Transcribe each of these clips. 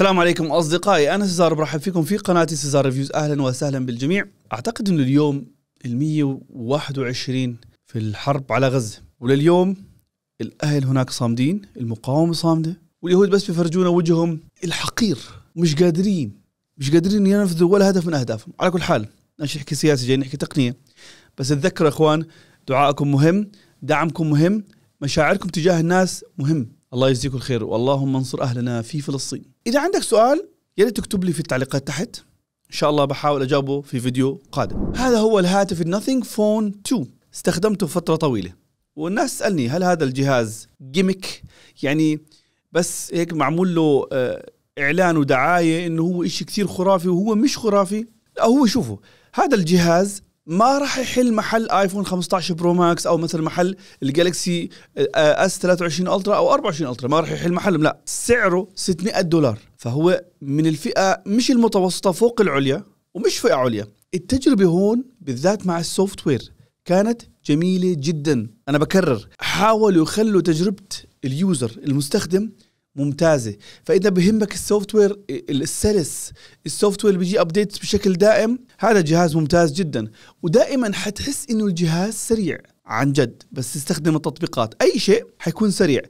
السلام عليكم اصدقائي انا سيزار برحب فيكم في قناه سيزار ريفيوز اهلا وسهلا بالجميع اعتقد انه اليوم ال 121 في الحرب على غزه ولليوم الاهل هناك صامدين المقاومه صامده واليهود بس بيفرجونا وجههم الحقير مش قادرين مش قادرين ينفذوا ولا هدف من اهدافهم على كل حال مش نحكي سياسه جاي نحكي تقنيه بس تذكروا يا اخوان دعائكم مهم دعمكم مهم مشاعركم تجاه الناس مهم الله يجزيكم الخير واللهم انصر اهلنا في فلسطين اذا عندك سؤال يا ريت تكتب لي في التعليقات تحت ان شاء الله بحاول اجاوبه في فيديو قادم هذا هو الهاتف الناثينج فون 2 استخدمته فتره طويله والناس تسالني هل هذا الجهاز جيمك يعني بس هيك معمول له آه، اعلان ودعايه انه هو شيء كثير خرافي وهو مش خرافي لا هو شوفوا هذا الجهاز ما راح يحل محل ايفون 15 برو ماكس او مثل محل الجالكسي اس 23 الترا او 24 الترا ما راح يحل محلهم لا سعره 600 دولار فهو من الفئه مش المتوسطه فوق العليا ومش فئه عليا التجربه هون بالذات مع السوفت وير كانت جميله جدا انا بكرر حاولوا يخلوا تجربه اليوزر المستخدم ممتازه فاذا بهمك السوفت وير السلس السوفت وير بيجي ابديتس بشكل دائم هذا جهاز ممتاز جدا ودائما حتحس انه الجهاز سريع عن جد بس تستخدم التطبيقات اي شيء حيكون سريع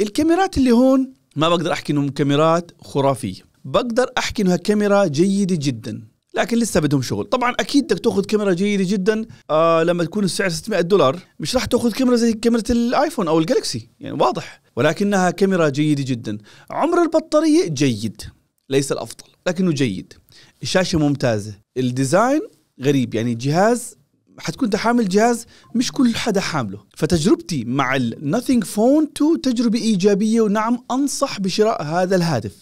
الكاميرات اللي هون ما بقدر احكي انهم كاميرات خرافيه بقدر احكي انها كاميرا جيده جدا لكن لسه بدهم شغل طبعا اكيد بدك تاخذ كاميرا جيده جدا آه لما تكون السعر 600 دولار مش راح تاخذ كاميرا زي كاميرا الايفون او الجالكسي يعني واضح ولكنها كاميرا جيده جدا عمر البطاريه جيد ليس الافضل لكنه جيد الشاشه ممتازه الديزاين غريب يعني جهاز حتكون انت حامل جهاز مش كل حدا حامله فتجربتي مع الناثينج فون 2 تجربه ايجابيه ونعم انصح بشراء هذا الهاتف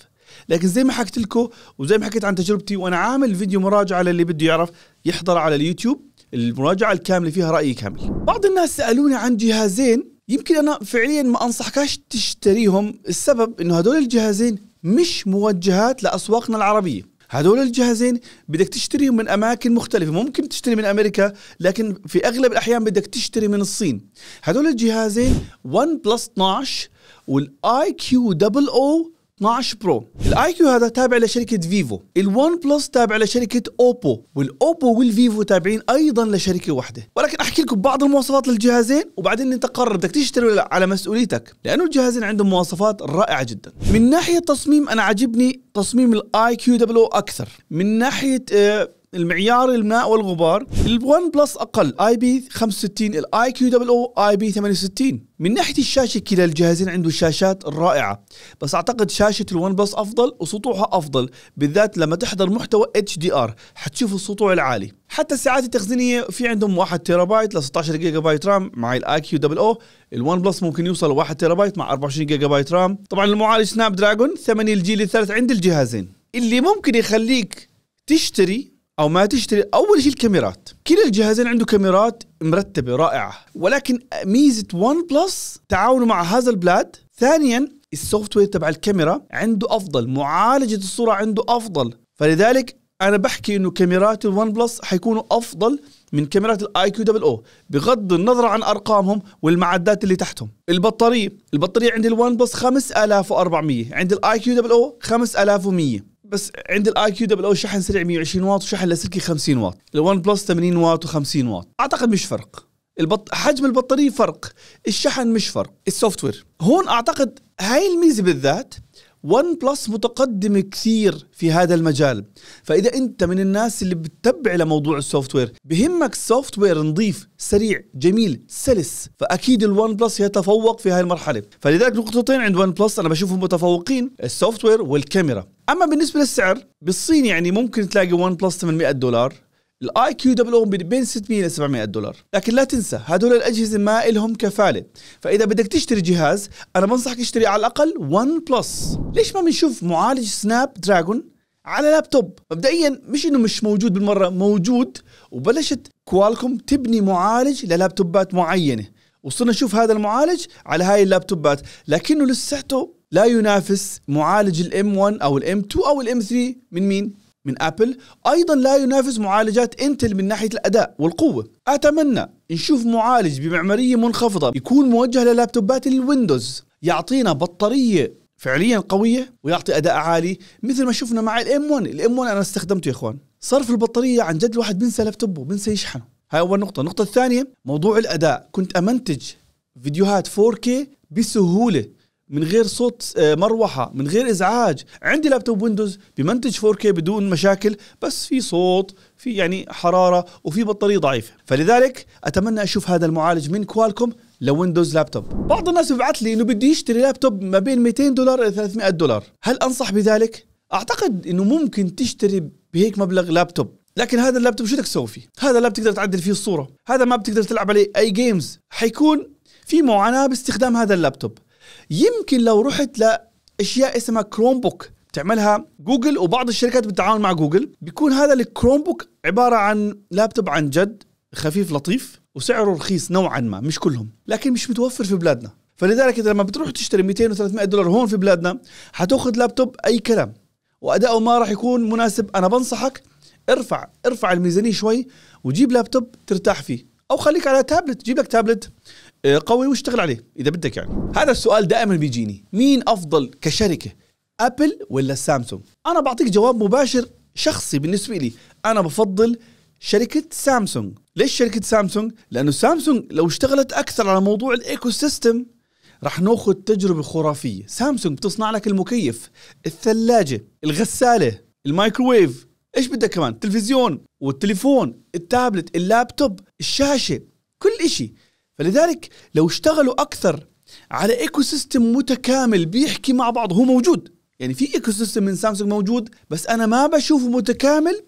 لكن زي ما حكيت لكم وزي ما حكيت عن تجربتي وانا عامل فيديو مراجعه للي بده يعرف يحضر على اليوتيوب المراجعه الكامله فيها رايي كامل بعض الناس سالوني عن جهازين يمكن انا فعليا ما انصحكش تشتريهم السبب انه هدول الجهازين مش موجهات لاسواقنا العربيه هدول الجهازين بدك تشتريهم من اماكن مختلفه ممكن تشتري من امريكا لكن في اغلب الاحيان بدك تشتري من الصين هدول الجهازين ون بلس 12 والاي كيو دبل او 12 برو الاي كيو هذا تابع لشركه فيفو الون بلس تابع لشركه اوبو والاوبو والفيفو تابعين ايضا لشركه واحده ولكن احكي لكم بعض المواصفات للجهازين وبعدين انت قرر بدك تشتري ولا على مسؤوليتك لانه الجهازين عندهم مواصفات رائعه جدا من ناحيه تصميم انا عجبني تصميم الاي كيو دبليو اكثر من ناحيه آه المعيار الماء والغبار الون بلس اقل اي بي 65 الاي كيو دبل او اي بي 68 من ناحيه الشاشه كلا الجهازين عنده شاشات رائعه بس اعتقد شاشه الون بلس افضل وسطوعها افضل بالذات لما تحضر محتوى اتش دي ار حتشوف السطوع العالي حتى الساعات التخزينيه في عندهم 1 تيرا بايت ل 16 جيجا بايت رام مع الاي كيو دبل او الون بلس ممكن يوصل ل 1 تيرا بايت مع 24 جيجا بايت رام طبعا المعالج سناب دراجون 8 الجيل الثالث عند الجهازين اللي ممكن يخليك تشتري او ما تشتري اول شيء الكاميرات كلا الجهازين عنده كاميرات مرتبه رائعه ولكن ميزه ون بلس تعاونه مع هذا البلاد ثانيا السوفت وير تبع الكاميرا عنده افضل معالجه الصوره عنده افضل فلذلك انا بحكي انه كاميرات الون بلس حيكونوا افضل من كاميرات الاي كيو دبل او بغض النظر عن ارقامهم والمعدات اللي تحتهم البطاريه البطاريه عند الون بلس 5400 عند الاي كيو دبل او 5100 بس عند الاي كيو دبل او شحن سريع 120 واط وشحن لاسلكي 50 واط الون بلس 80 واط و50 واط اعتقد مش فرق البط... حجم البطاريه فرق الشحن مش فرق السوفت وير هون اعتقد هاي الميزه بالذات ون بلس متقدم كثير في هذا المجال فاذا انت من الناس اللي بتتبع لموضوع السوفت وير بهمك سوفت وير نظيف سريع جميل سلس فاكيد الون بلس يتفوق في هاي المرحله فلذلك نقطتين عند ون بلس انا بشوفهم متفوقين السوفت وير والكاميرا اما بالنسبه للسعر بالصين يعني ممكن تلاقي ون بلس 800 دولار الاي كيو دبليو بين 600 الى 700 دولار لكن لا تنسى هذول الاجهزه ما لهم كفاله فاذا بدك تشتري جهاز انا بنصحك تشتري على الاقل ون بلس ليش ما بنشوف معالج سناب دراجون على لابتوب مبدئيا مش انه مش موجود بالمره موجود وبلشت كوالكم تبني معالج للابتوبات معينه وصرنا نشوف هذا المعالج على هاي اللابتوبات لكنه لساته لا ينافس معالج الام 1 او الام 2 او الام 3 من مين من ابل ايضا لا ينافس معالجات انتل من ناحيه الاداء والقوه اتمنى نشوف معالج بمعماريه منخفضه يكون موجه للابتوبات الويندوز يعطينا بطاريه فعليا قويه ويعطي اداء عالي مثل ما شفنا مع الام 1 الام 1 انا استخدمته يا اخوان صرف البطاريه عن جد الواحد بنسى لابتوبه بنسى يشحنه هاي اول نقطه النقطه الثانيه موضوع الاداء كنت امنتج فيديوهات 4K بسهوله من غير صوت آه، مروحه من غير ازعاج عندي لابتوب ويندوز بمنتج 4K بدون مشاكل بس في صوت في يعني حراره وفي بطاريه ضعيفه فلذلك اتمنى اشوف هذا المعالج من كوالكوم لويندوز لابتوب بعض الناس ببعث لي انه بده يشتري لابتوب ما بين 200 دولار الى 300 دولار هل انصح بذلك اعتقد انه ممكن تشتري بهيك مبلغ لابتوب لكن هذا اللابتوب شو بدك تسوي فيه هذا اللاب بتقدر تعدل فيه الصوره هذا ما بتقدر تلعب عليه اي جيمز حيكون في معاناه باستخدام هذا اللابتوب يمكن لو رحت لاشياء اسمها كروم بوك تعملها جوجل وبعض الشركات بالتعاون مع جوجل بيكون هذا الكروم بوك عباره عن لابتوب عن جد خفيف لطيف وسعره رخيص نوعا ما مش كلهم لكن مش متوفر في بلادنا فلذلك اذا لما بتروح تشتري 200 و300 دولار هون في بلادنا حتاخذ لابتوب اي كلام واداؤه ما راح يكون مناسب انا بنصحك ارفع ارفع الميزانيه شوي وجيب لابتوب ترتاح فيه او خليك على تابلت جيب لك تابلت آه، قوي واشتغل عليه اذا بدك يعني هذا السؤال دائما بيجيني مين افضل كشركه ابل ولا سامسونج انا بعطيك جواب مباشر شخصي بالنسبه لي انا بفضل شركه سامسونج ليش شركه سامسونج لانه سامسونج لو اشتغلت اكثر على موضوع الايكو سيستم رح ناخذ تجربه خرافيه سامسونج بتصنع لك المكيف الثلاجه الغساله المايكرويف ايش بدك كمان التلفزيون والتليفون التابلت اللابتوب الشاشه كل شيء فلذلك لو اشتغلوا اكثر على ايكو سيستم متكامل بيحكي مع بعض هو موجود يعني في ايكو سيستم من سامسونج موجود بس انا ما بشوفه متكامل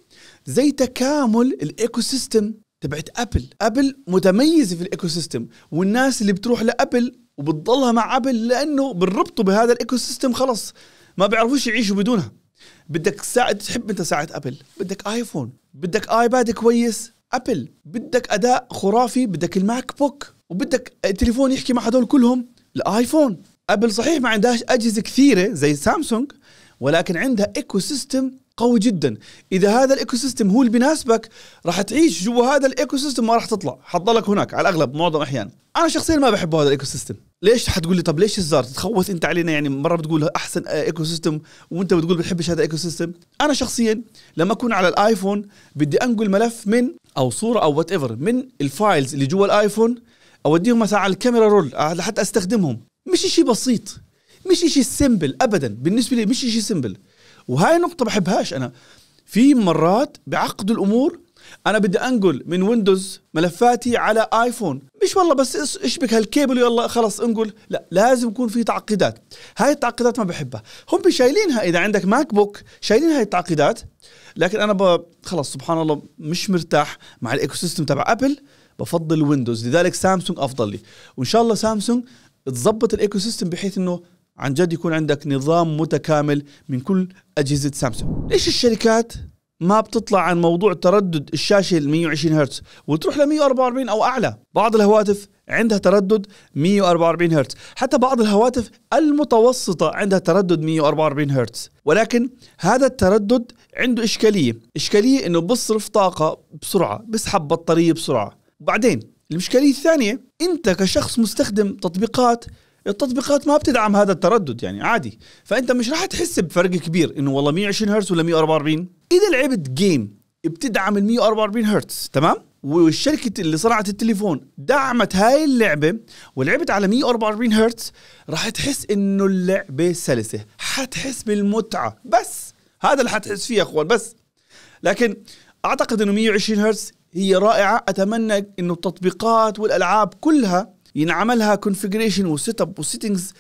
زي تكامل الايكو سيستم تبعت ابل ابل متميزه في الايكو سيستم والناس اللي بتروح لابل وبتضلها مع ابل لانه بنربطه بهذا الايكو سيستم خلص ما بيعرفوش يعيشوا بدونها بدك ساعة تحب انت ساعة ابل بدك ايفون بدك ايباد كويس ابل بدك اداء خرافي بدك الماك بوك وبدك تليفون يحكي مع هدول كلهم الايفون ابل صحيح ما عندهاش اجهزه كثيره زي سامسونج ولكن عندها ايكو سيستم قوي جدا اذا هذا الايكو سيستم هو اللي بيناسبك راح تعيش جوا هذا الايكو سيستم ما راح تطلع حتضلك هناك على الاغلب معظم الاحيان انا شخصيا ما بحب هذا الايكو سيستم ليش حتقول لي طب ليش الزار تتخوث انت علينا يعني مره بتقول احسن ايكو سيستم وانت بتقول بتحبش هذا الايكو سيستم انا شخصيا لما اكون على الايفون بدي انقل ملف من او صوره او وات ايفر من الفايلز اللي جوا الايفون اوديهم مثلا على الكاميرا رول آه، لحتى استخدمهم مش شيء بسيط مش شيء سيمبل ابدا بالنسبه لي مش شيء سيمبل وهاي نقطه بحبهاش انا في مرات بعقد الامور انا بدي انقل من ويندوز ملفاتي على ايفون مش والله بس اشبك هالكيبل يلا خلص انقل لا لازم يكون في تعقيدات هاي التعقيدات ما بحبها هم شايلينها اذا عندك ماك بوك شايلين هاي التعقيدات لكن انا خلص سبحان الله مش مرتاح مع الايكو سيستم تبع ابل بفضل ويندوز لذلك سامسونج افضل لي وان شاء الله سامسونج تظبط الايكو سيستم بحيث انه عن جد يكون عندك نظام متكامل من كل اجهزه سامسونج ليش الشركات ما بتطلع عن موضوع تردد الشاشه ال 120 هرتز وتروح ل 144 او اعلى بعض الهواتف عندها تردد 144 هرتز حتى بعض الهواتف المتوسطة عندها تردد 144 هرتز ولكن هذا التردد عنده إشكالية إشكالية أنه بصرف طاقة بسرعة بسحب بطارية بسرعة وبعدين الإشكالية الثانية أنت كشخص مستخدم تطبيقات التطبيقات ما بتدعم هذا التردد يعني عادي فانت مش راح تحس بفرق كبير انه والله 120 هرتز ولا 144 اذا لعبت جيم بتدعم ال 144 هرتز تمام والشركة اللي صنعت التليفون دعمت هاي اللعبة ولعبت على 144 هرتز راح تحس انه اللعبة سلسة حتحس بالمتعة بس هذا اللي حتحس فيه يا اخوان بس لكن اعتقد انه 120 هرتز هي رائعه اتمنى انه التطبيقات والالعاب كلها ينعملها كونفجريشن وسيت اب وسيتنجز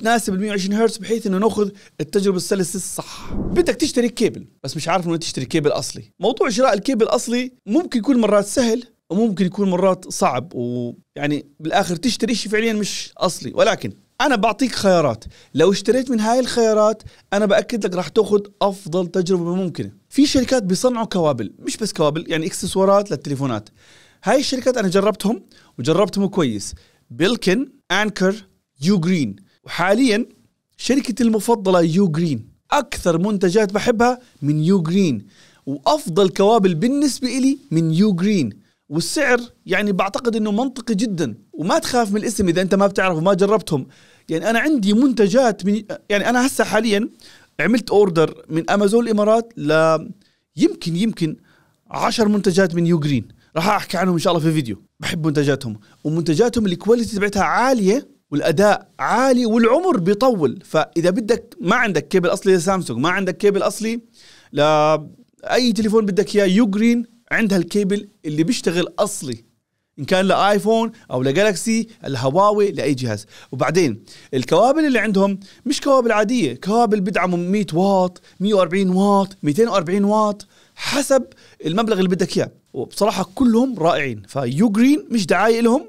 تناسب ال 120 هرتز بحيث انه ناخذ التجربه السلسه الصح بدك تشتري كيبل بس مش عارف انه تشتري كيبل اصلي موضوع شراء الكيبل الاصلي ممكن يكون مرات سهل وممكن يكون مرات صعب ويعني بالاخر تشتري شيء فعليا مش اصلي ولكن انا بعطيك خيارات لو اشتريت من هاي الخيارات انا باكد لك راح تاخذ افضل تجربه ممكنه في شركات بيصنعوا كوابل مش بس كوابل يعني اكسسوارات للتليفونات هاي الشركات انا جربتهم وجربتهم كويس بيلكن انكر يو جرين وحاليا شركتي المفضله يو جرين اكثر منتجات بحبها من يو جرين وافضل كوابل بالنسبه إلي من يو جرين والسعر يعني بعتقد انه منطقي جدا وما تخاف من الاسم اذا انت ما بتعرف وما جربتهم يعني انا عندي منتجات من يعني انا هسه حاليا عملت اوردر من امازون الامارات ل يمكن يمكن 10 منتجات من يو جرين راح احكي عنهم ان شاء الله في فيديو بحب منتجاتهم ومنتجاتهم الكواليتي تبعتها عاليه والاداء عالي والعمر بيطول فاذا بدك ما عندك كيبل اصلي لسامسونج ما عندك كيبل اصلي لاي تليفون بدك اياه يو جرين عندها الكيبل اللي بيشتغل اصلي ان كان لايفون او لجالكسي الهواوي لاي جهاز وبعدين الكوابل اللي عندهم مش كوابل عاديه كوابل بدعم 100 واط 140 واط 240 واط حسب المبلغ اللي بدك اياه وبصراحه كلهم رائعين فيو جرين مش دعايه لهم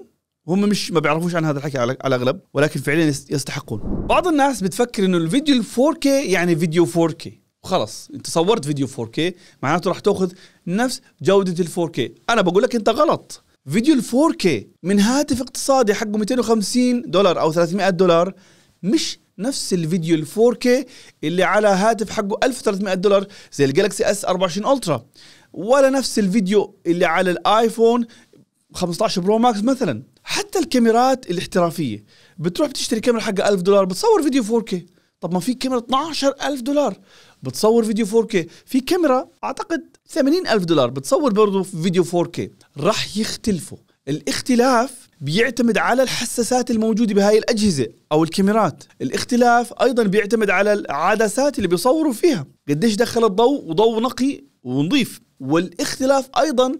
هم مش ما بيعرفوش عن هذا الحكي على الاغلب ولكن فعليا يستحقون بعض الناس بتفكر انه الفيديو ال 4K يعني فيديو 4K وخلص انت صورت فيديو 4K معناته راح تاخذ نفس جوده ال 4K انا بقول لك انت غلط فيديو ال 4K من هاتف اقتصادي حقه 250 دولار او 300 دولار مش نفس الفيديو ال 4K اللي على هاتف حقه 1300 دولار زي الجالكسي اس 24 الترا ولا نفس الفيديو اللي على الايفون 15 برو ماكس مثلا حتى الكاميرات الاحترافيه بتروح بتشتري كاميرا حقها 1000 دولار بتصور فيديو 4K طب ما في كاميرا 12000 دولار بتصور فيديو 4K في كاميرا اعتقد 80 ألف دولار بتصور برضه في فيديو 4K رح يختلفوا الاختلاف بيعتمد على الحساسات الموجودة بهاي الأجهزة أو الكاميرات الاختلاف أيضا بيعتمد على العدسات اللي بيصوروا فيها قديش دخل الضوء وضوء نقي ونظيف والاختلاف أيضا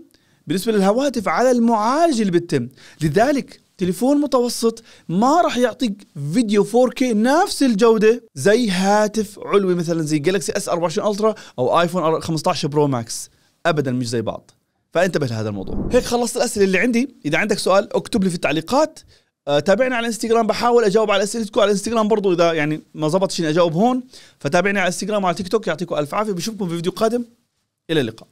بالنسبة للهواتف على المعالج اللي بتتم لذلك تليفون متوسط ما راح يعطيك فيديو 4K نفس الجوده زي هاتف علوي مثلا زي جالكسي اس 24 الترا او ايفون 15 برو ماكس ابدا مش زي بعض فانتبه لهذا الموضوع هيك خلصت الاسئله اللي عندي اذا عندك سؤال اكتب لي في التعليقات أه تابعني على الانستغرام بحاول اجاوب على اسئلتكم على الانستغرام برضو اذا يعني ما زبطش اني اجاوب هون فتابعني على الانستغرام وعلى تيك توك يعطيكم الف عافيه بشوفكم في فيديو قادم الى اللقاء